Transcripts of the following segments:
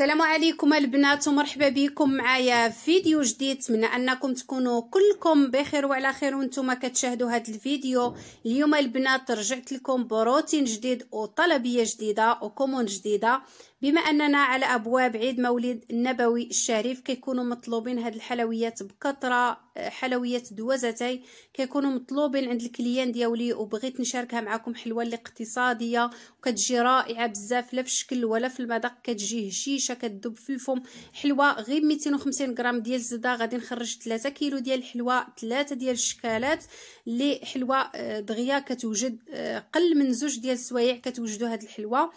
السلام عليكم البنات ومرحبا بكم معايا فيديو جديد من انكم تكونوا كلكم بخير وعلى خير وانتم كتشاهدوا هذا الفيديو اليوم البنات رجعت لكم بروتين جديد وطلبيه جديده وكومون جديده بما اننا على ابواب عيد مولد النبوي الشريف كيكونوا مطلوبين هاد الحلويات بكثره آه، حلويات دوزتي كيكونوا مطلوبين عند الكليان ديالي وبغيت نشاركها معكم حلوه اللي اقتصاديه وكتجي رائعه بزاف لا في الشكل ولا في المذاق كتجي هشيشه كتذوب في الفم حلوه غير 250 غرام ديال الزبده غادي نخرج 3 كيلو ديال الحلوه 3 ديال الشكالات اللي حلوه آه، دغيا كتوجد آه، قل من زوج ديال السوايع كتوجدوا هاد الحلوه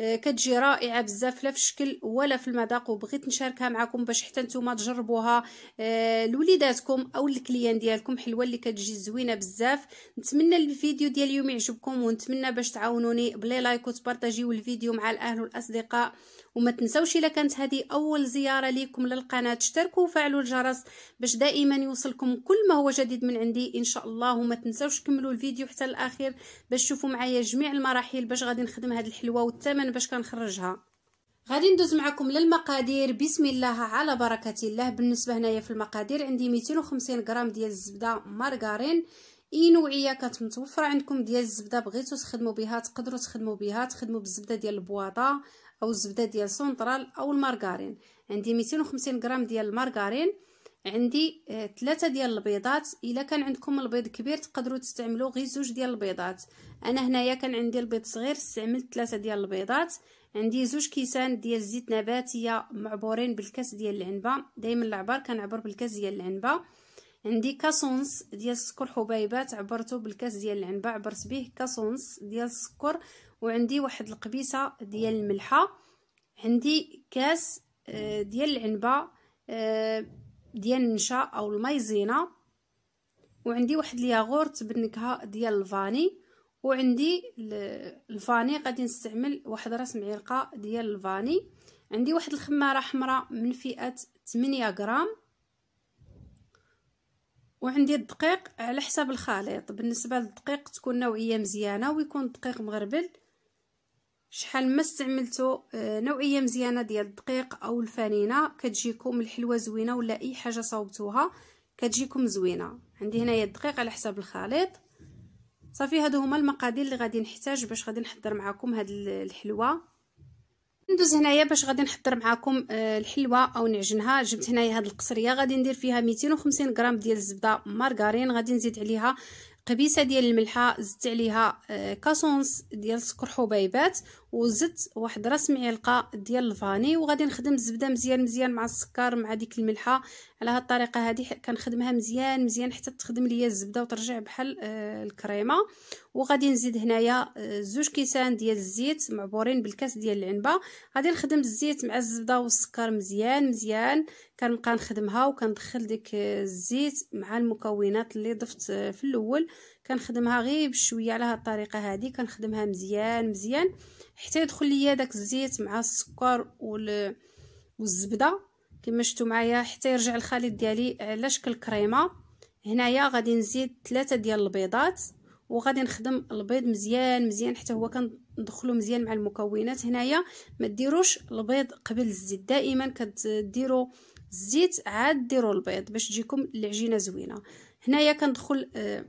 آه، كتجي رائعه بزاف لا في الشكل ولا في المذاق وبغيت نشاركها معكم باش حتى نتوما تجربوها آه، لوليداتكم او الكليان ديالكم حلوه اللي كتجي زوينه بزاف نتمنى الفيديو ديال اليوم يعجبكم ونتمنى باش تعاونوني بلي لايك وتبارطاجيو الفيديو مع الاهل والاصدقاء وما تنسوش الا كانت هذه اول زياره ليكم للقناه تشتركوا وفعلوا الجرس باش دائما يوصلكم كل ما هو جديد من عندي ان شاء الله وما تنسوش كملوا الفيديو حتى الاخير باش تشوفوا معايا جميع المراحل باش غادي نخدم هذه الحلوه والثمن باش كنخرجها غادي ندوز معكم للمقادير بسم الله على بركه الله بالنسبه هنايا في المقادير عندي 250 غرام ديال الزبده مارغرين اي نوعيه كانت متوفره عندكم ديال الزبده بغيتو تخدموا بها تقدروا تخدموا بها تخدموا بالزبده ديال البواطه او الزبده ديال سونترال او المارغارين عندي 250 غرام ديال المارغارين عندي ثلاثة آه، ديال البيضات الا كان عندكم البيض كبير تقدروا تستعملوا غير زوج ديال البيضات انا هنايا كان عندي البيض صغير استعملت ثلاثة ديال البيضات عندي زوج كيسان ديال زيت نباتيه معبورين بالكاس ديال العنبه دائما العبار كنعبر بالكاس ديال العنبه عندي كاسونس ديال السكر حبيبات عبرته بالكاس ديال العنبه عبرت به كاسونس ديال السكر وعندي واحد القبيصه ديال الملحه عندي كاس آه، ديال العنبه آه، ديال النشا او المايزينا وعندي واحد الياغورت بالنكهه ديال الفاني وعندي الفاني غادي نستعمل واحد راس معلقه ديال الفاني عندي واحد الخماره حمراء من فئه 8 غرام وعندي الدقيق على حساب الخليط بالنسبه للدقيق تكون نوعيه مزيانه ويكون الدقيق مغربل شحال ما استعملتو آه، نوعيه مزيانه ديال الدقيق او الفرينه كتجيكم الحلوه زوينه ولا اي حاجه صوبتوها كتجيكم زوينه عندي هنايا الدقيق على حساب الخليط صافي هادو هما المقادير اللي غادي نحتاج باش غادي نحضر معكم هاد الحلوه ندوز هنايا باش غادي نحضر معكم آه، الحلوه او نعجنها جبت هنايا هاد القصريه غادي ندير فيها 250 غرام ديال الزبده مارغرين غادي نزيد عليها قبيسه ديال الملحه زدت عليها آه، كاسونس ديال سكر حبيبات وزدت واحد راس معلقه ديال الفاني وغادي نخدم الزبده مزيان مزيان مع السكر مع ديك الملحه على هاد الطريقه هادي كنخدمها مزيان مزيان حتى تخدم ليا الزبده وترجع بحال آه، الكريمه وغادي نزيد هنايا آه، زوج كيسان ديال الزيت معبورين بالكاس ديال العنبه غادي نخدم الزيت مع الزبده والسكر مزيان مزيان كنبقى نخدمها وكندخل ديك الزيت مع المكونات اللي ضفت في الاول كنخدمها غير بشويه على هاد الطريقه هذه كنخدمها مزيان مزيان حتى يدخل ليا داك الزيت مع السكر والزبده كما شفتوا معايا حتى يرجع الخليط ديالي على شكل كريمه هنايا غادي نزيد ثلاثة ديال البيضات وغادي نخدم البيض مزيان مزيان حتى هو كندخلو مزيان مع المكونات هنايا ما ديروش البيض قبل الزيت دائما كديروا الزيت عاد ديروا البيض باش تجيكم العجينه زوينه هنايا كندخل آه،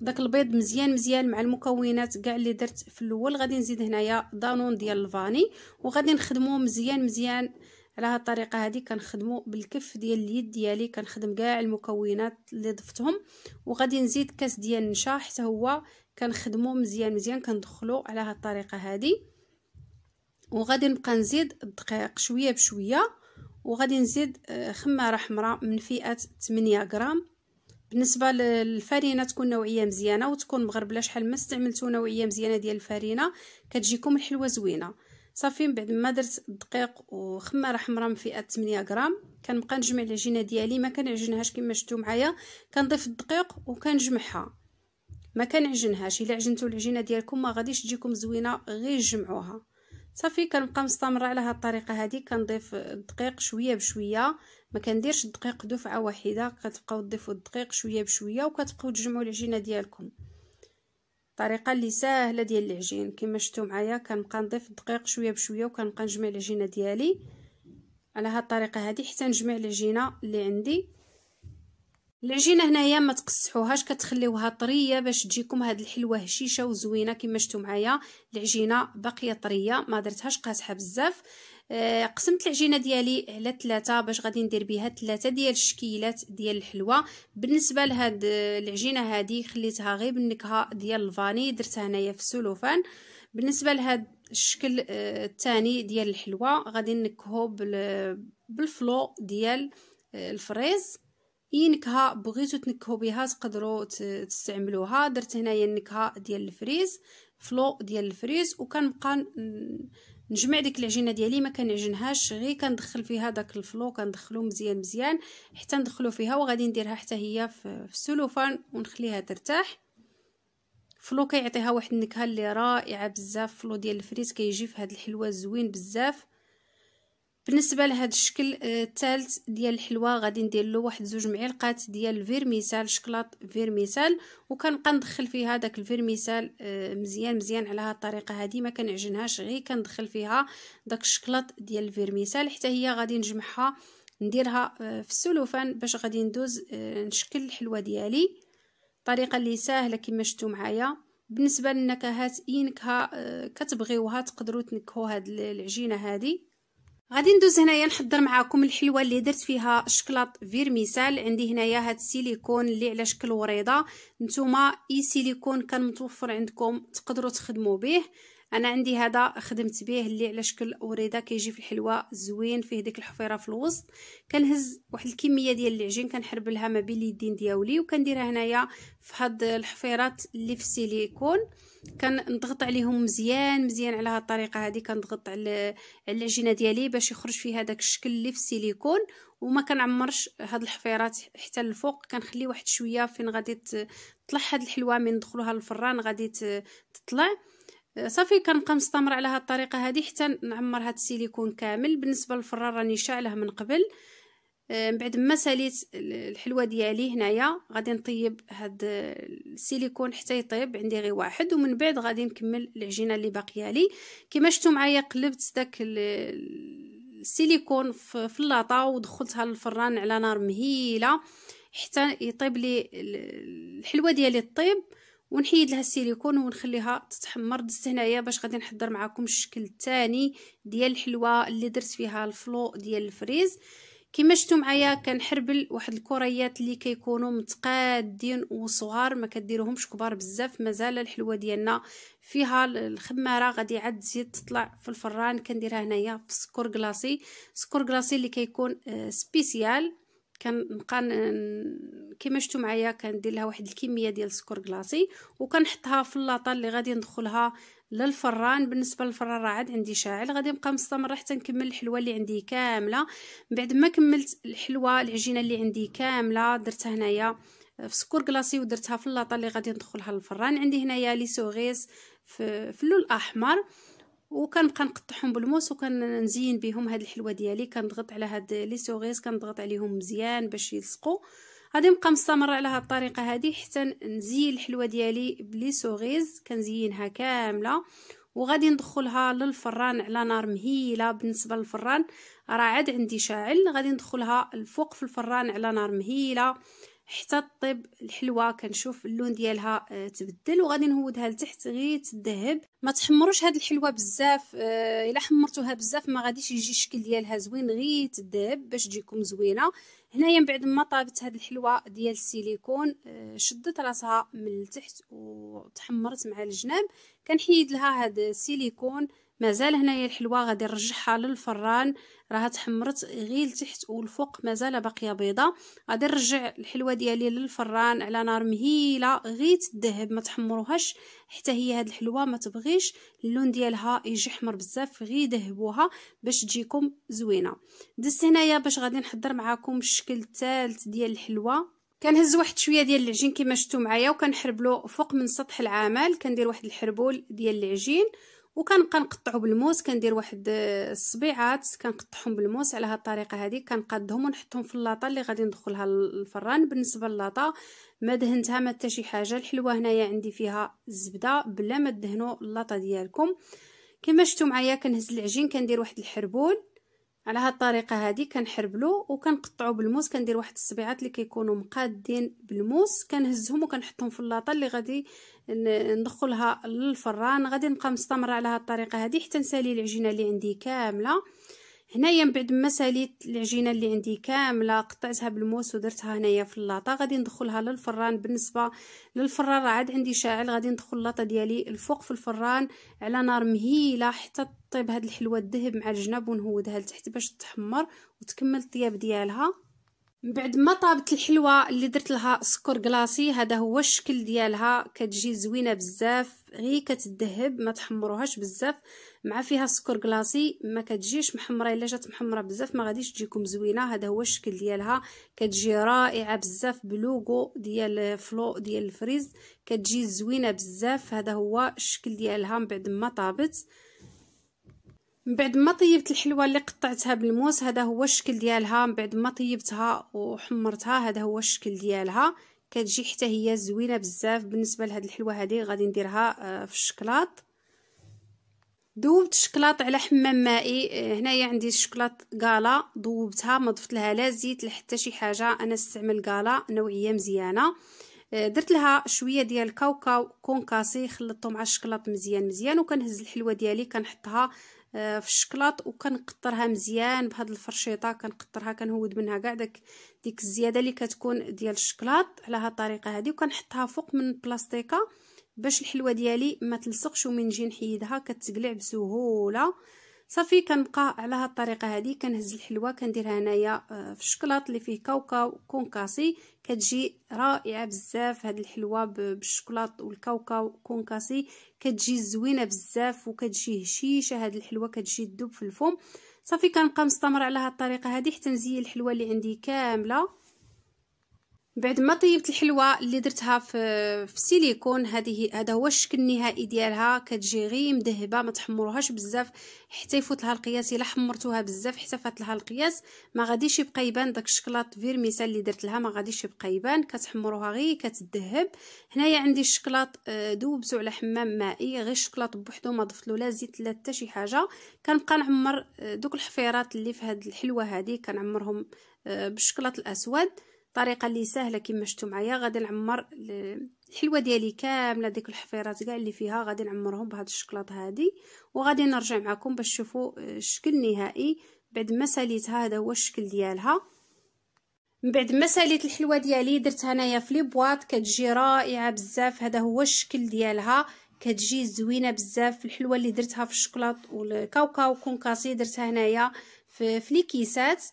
داك البيض مزيان مزيان مع المكونات كاع اللي درت في الاول غادي نزيد هنايا دانون ديال الفاني وغادي نخدمو مزيان مزيان على هاد الطريقه هادي كنخدمو بالكف ديال اليد ديالي كنخدم كاع المكونات اللي ضفتهم وغادي نزيد كاس ديال النشا حتى هو كنخدمو مزيان مزيان كندخلو على هاد الطريقه هادي وغادي نبقى نزيد الدقيق شويه بشويه وغادي نزيد آه، خماره حمراء من فئه 8 غرام بالنسبه للفارينة تكون نوعيه مزيانه وتكون مغربله شحال ما استعملتو نوعيه مزيانه ديال الفارينة كتجيكم الحلوه زوينه صافي من بعد ما درت الدقيق وخماره حمراء من فئه 8 غرام كنبقى نجمع العجينه ديالي ما كنعجنهاش كما شفتو معايا كنضيف الدقيق وكنجمعها ما كنعجنهاش الا عجنتو العجينه ديالكم ما غاديش تجيكم زوينه غير جمعوها صافي كنبقى مستمره على هاد الطريقه هادي كنضيف الدقيق شويه بشويه ما كنديرش الدقيق دفعه واحده كتبقاو تضيفوا الدقيق شويه بشويه وكتبقاو تجمعوا العجينه ديالكم الطريقه اللي ساهله ديال العجين كما شفتوا معايا كنبقى نضيف الدقيق شويه بشويه وكنبقى نجمع العجينه ديالي على هاد الطريقه هادي حتى نجمع العجينه اللي عندي العجينه هنايا ما تقصحوهاش كتخليوها طريه باش تجيكم هاد الحلوه هشيشه وزوينه كما شفتوا معايا العجينه باقيه طريه ما درتهاش قاصحه بزاف آه، قسمت العجينه ديالي على ثلاثه باش غادي ندير بها ثلاثه ديال الشكيلات ديال الحلوه بالنسبه لهاد العجينه هادي خليتها غير بالنكهه ديال الفاني درتها هنايا في السلوفان بالنسبه لهاد الشكل آه، الثاني ديال الحلوه غادي نكهو بالفلو ديال آه، الفريز هي إيه نكهه بغيتو تنكهو بها تقدرو تستعملوها درت هنايا النكهه ديال الفريز فلو ديال الفريز وكنبقى نجمع ديك العجينه ديالي ما كنعجنهاش غير كندخل فيها داك الفلو كندخلو مزيان مزيان حتى ندخلو فيها وغادي نديرها حتى هي في السلوفان ونخليها ترتاح فلو كيعطيها واحد النكهه اللي رائعه بزاف فلو ديال الفريز كيجي في هاد الحلوه زوين بزاف بالنسبه لهذا الشكل آه، الثالث ديال الحلوى غادي ندير له واحد زوج معلقات ديال الفيرميسال شكلاط فيرميسال وكنبقى ندخل فيها داك الفيرميسال آه، مزيان مزيان على هاد الطريقه هذه ما كنعجنهاش غير كندخل فيها داك الشكلاط ديال الفيرميسال حتى هي غادي نجمعها نديرها آه، في السلوفان باش غادي ندوز نشكل الحلوى ديالي طريقه اللي ساهله كما شفتوا معايا بالنسبه للنكهات اي نكهه كتبغيوها تقدروا تنكهوا هاد العجينه هذه غادي ندوز هنايا نحضر معاكم الحلوه اللي درت فيها شكلاط فيرميسال عندي هنايا هاد السيليكون اللي على شكل وريضه نتوما اي سيليكون كان متوفر عندكم تقدروا تخدموا به انا عندي هذا خدمت به اللي على شكل وريضه كيجي في الحلوه زوين فيه ديك الحفيره في الوسط كنهز واحد الكميه ديال العجين كنحربلها ما بين اليدين دياولي وكنديرها هنايا في هاد الحفيرات اللي في السيليكون كنضغط عليهم مزيان مزيان على هذه الطريقه هذه كنضغط على على العجينه ديالي باش يخرج فيها داك الشكل اللي في السيليكون وما كنعمرش هاد الحفيرات حتى الفوق كنخلي واحد شويه فين غادي تطلع هاد الحلوه من ندخلوها للفران غادي تطلع صافي كنبقى مستمره على هاد الطريقه هذه حتى نعمر هاد السيليكون كامل بالنسبه للفران راني شاعله من قبل آه، من بعد ما ساليت الحلوه ديالي هنايا غادي نطيب هاد السيليكون حتى يطيب عندي غير واحد ومن بعد غادي نكمل العجينه اللي باقيه لي كما شفتوا معايا قلبت داك السيليكون في اللاطه ودخلتها للفران على نار مهيله حتى يطيب لي الحلوه ديالي طيب ونحيد لها السيليكون ونخليها تتحمر دزت هنايا باش غادي نحضر معكم الشكل الثاني ديال الحلوه اللي درت فيها الفلو ديال الفريز كما شفتوا معايا كنحربل واحد الكريات اللي كيكونوا متقادين وصغار ما كديروهمش كبار بزاف مازال الحلوه ديالنا فيها الخماره غادي عاد تزيد تطلع في الفران كنديرها هنايا في سكر كلاصي سكر كلاصي اللي كيكون آه، سبيسيال كنبقى كما شفتوا معايا كندير لها واحد الكميه ديال السكر كلاصي وكنحطها في اللاطه اللي غادي ندخلها للفران بالنسبه للفران راه عاد عندي شاعل غادي نبقى مستمره حتى نكمل الحلوه اللي عندي كامله من بعد ما كملت الحلوه العجينه اللي عندي كامله درتها هنايا في سكور كلاصي ودرتها في اللاطه اللي غادي ندخلها للفران عندي هنايا لي سوغيس في, في اللون الاحمر وكنبقى نقطعهم بالموس وكنزين بهم هاد الحلوه ديالي كنضغط على هاد لي سوغيس كنضغط عليهم مزيان باش يلصقوا غادي نبقى مستمره على هاد الطريقه هذه حتى نزين الحلوه ديالي بلي سوغيز كنزينها كامله وغادي ندخلها للفران على نار مهيله بالنسبه للفران راه عاد عندي شاعل غادي ندخلها الفوق في الفران على نار مهيله حتى طيب الحلوه كنشوف اللون ديالها آه، تبدل وغادي نهودها لتحت غير تذهب ما تحمروش هاد الحلوه بزاف آه، الا حمرتوها بزاف ما غاديش يجي الشكل ديالها زوين غير تذهب باش تجيكم زوينه هنايا من بعد ما طابت هاد الحلوه ديال السيليكون آه، شدت راسها من التحت وتحمرت مع الجناب كنحيد لها هاد السيليكون مازال هنايا الحلوه غادي نرجعها للفران راها تحمرت غير لتحت والفوق مازال باقيه بيضه غادي نرجع الحلوه ديالي للفران على نار مهيله غير تذهب ما تحمروهاش حتى هي هاد الحلوه ما تبغيش اللون ديالها يجي حمر بزاف غير ذهبوها باش تجيكم زوينه دزت هنايا باش غادي نحضر معاكم الشكل الثالث ديال الحلوه كنهز واحد شويه ديال العجين كما شفتوا معايا وكنحربلو فوق من سطح العمل كندير واحد الحربول ديال العجين وكنبقى نقطعو بالموس كندير واحد الصبيعات آه، كنقطعهم بالموس على هاد الطريقه هذه كنقادهم ونحطهم في اللاطه اللي غادي ندخلها الفران بالنسبه للاطه ما دهنتها ما حتى شي حاجه الحلوه هنايا عندي فيها الزبده بلا ما تدهنوا اللاطه ديالكم كما شفتوا معايا كنهز العجين كندير واحد الحربول على هاد الطريقه هادي كنحربلو وكنقطعو بالموس كندير واحد الصبيعات اللي كيكونوا مقادين بالموس كنهزهم وكنحطهم في اللاطه اللي غادي ندخلها للفران غادي نبقى مستمره على هذه الطريقه هذه حتى نسالي العجينه اللي عندي كامله هنايا من بعد ما ساليت العجينه اللي عندي كامله قطعتها بالموس ودرتها هنايا في اللاطه غادي ندخلها للفران بالنسبه للفران راه عاد عندي شاعل غادي ندخل اللاطه ديالي الفوق في الفران على نار مهيله حتى تطيب هذه الحلوه الذهب مع الجناب ونهودها لتحت باش تحمر وتكمل الطياب ديالها من بعد ما طابت الحلوه اللي درت لها سكر كلاصي هذا هو الشكل ديالها كتجي زوينه بزاف غير كتذهب ما تحمروهاش بزاف مع فيها سكر كلاصي ما كتجيش محمره الا جات محمره بزاف ما غاديش تجيكم زوينه هذا هو الشكل ديالها كتجي رائعه بزاف بلوغو ديال فلو ديال الفريز كتجي زوينه بزاف هذا هو الشكل ديالها من بعد ما طابت من بعد ما طيبت الحلوه اللي قطعتها بالموس هذا هو الشكل ديالها من بعد ما طيبتها وحمرتها هذا هو الشكل ديالها كتجي حتى هي زوينه بزاف بالنسبه لهاد الحلوه هذه غادي نديرها آه، في الشكلاط ذوبت الشكلاط على حمام مائي آه، هنايا عندي الشكلاط غالا ذوبتها ما ضفت لها لا زيت لا حتى شي حاجه انا استعمل غالا نوعيه مزيانه آه، درت لها شويه ديال الكاوكاو كونكاسي خلطته مع الشكلاط مزيان مزيان وكنهز الحلوه ديالي كنحطها آه، في الشكلاط وكنقطرها مزيان بهاد الفرشيطه كنقطرها كنهود منها كاع داك ديك الزياده اللي كتكون ديال الشكلاط على هاد الطريقه هذه وكنحطها فوق من البلاستيكه باش الحلوه ديالي ما تلصقش ومن نجي نحيدها كتقلع بسهوله صافي كنبقى على هاد الطريقه هذه كنهز الحلوه كنديرها هنايا آه، في الشكلاط اللي فيه كاوكاو كونكاسي كتجي رائعه بزاف هاد الحلوه بالشكلاط والكاوكاو كونكاسي كتجي زوينه بزاف وكتجي هشيشه هاد الحلوه كتجي تذوب في الفم صافي كنبقى مستمره على هاد الطريقه هذه حتى نزين الحلوه اللي عندي كامله بعد ما طيبت الحلوه اللي درتها في في سيليكون هذه هذا هو الشكل النهائي ديالها كتجي غير مذهبه ما تحمروهاش بزاف حتى يفوت لها القياس الا حمرتوها بزاف حتى فات لها القياس ما غاديش يبقى يبان داك الشكلاط فيرميسال اللي درت لها ما غاديش يبقى يبان كتحمروها غير كتذهب هنايا عندي الشكلاط آه، دوبتو على حمام مائي غير الشكلاط بوحدو ما ضفت له لا زيت لا حتى شي حاجه كنبقى نعمر آه، دوك الحفيرات اللي في هاد الحلوه هذه كنعمرهم آه، بالشكلاط الاسود الطريقه اللي سهله كما شفتوا معايا غادي نعمر الحلوه ديالي كامله ديك الحفيرات كاع اللي فيها غادي نعمرهم بهاد الشكلاط هادي وغادي نرجع معكم باش تشوفوا الشكل النهائي بعد ما ساليتها هذا هو الشكل ديالها من بعد ما ساليت الحلوه ديالي درتها انايا في لي بواط كتجي رائعه بزاف هذا هو الشكل ديالها كتجي زوينه بزاف الحلوه اللي درتها في الشكلاط والكاوكاو كونكاسي درتها هنايا في, في لي كيسات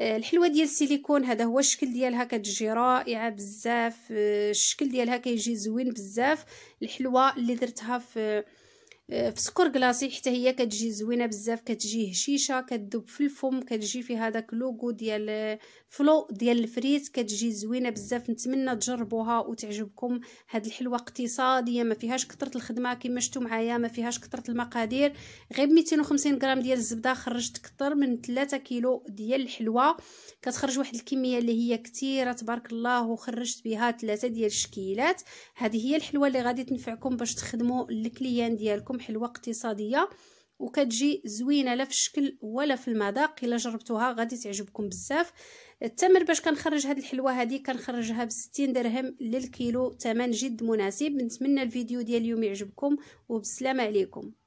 آه، الحلوه ديال السيليكون هذا هو الشكل ديالها كتجي رائعه بزاف آه، الشكل ديالها كيجي زوين بزاف الحلوه اللي درتها في في سكر كلاصي حتى هي كتجي زوينه بزاف كتجي هشيشه كتذوب في الفم كتجي في هذاك لوغو ديال فلو ديال الفريت كتجي زوينه بزاف نتمنى تجربوها وتعجبكم هاد الحلوه اقتصاديه ما فيهاش كثره الخدمه كما شفتوا معايا ما فيهاش كثره المقادير غير 250 غرام ديال الزبده خرجت كثر من 3 كيلو ديال الحلوه كتخرج واحد الكميه اللي هي كثيره تبارك الله وخرجت بها ثلاثه ديال الشكيلات هذه هي الحلوه اللي غادي تنفعكم باش تخدموا الكليان ديالكم حلوه اقتصاديه وكتجي زوينه لا في الشكل ولا في المذاق الا جربتوها غادي تعجبكم بزاف التمر باش كنخرج هذه الحلوه هذه كنخرجها ب 60 درهم للكيلو ثمن جد مناسب نتمنى الفيديو ديال اليوم يعجبكم وبالسلامه عليكم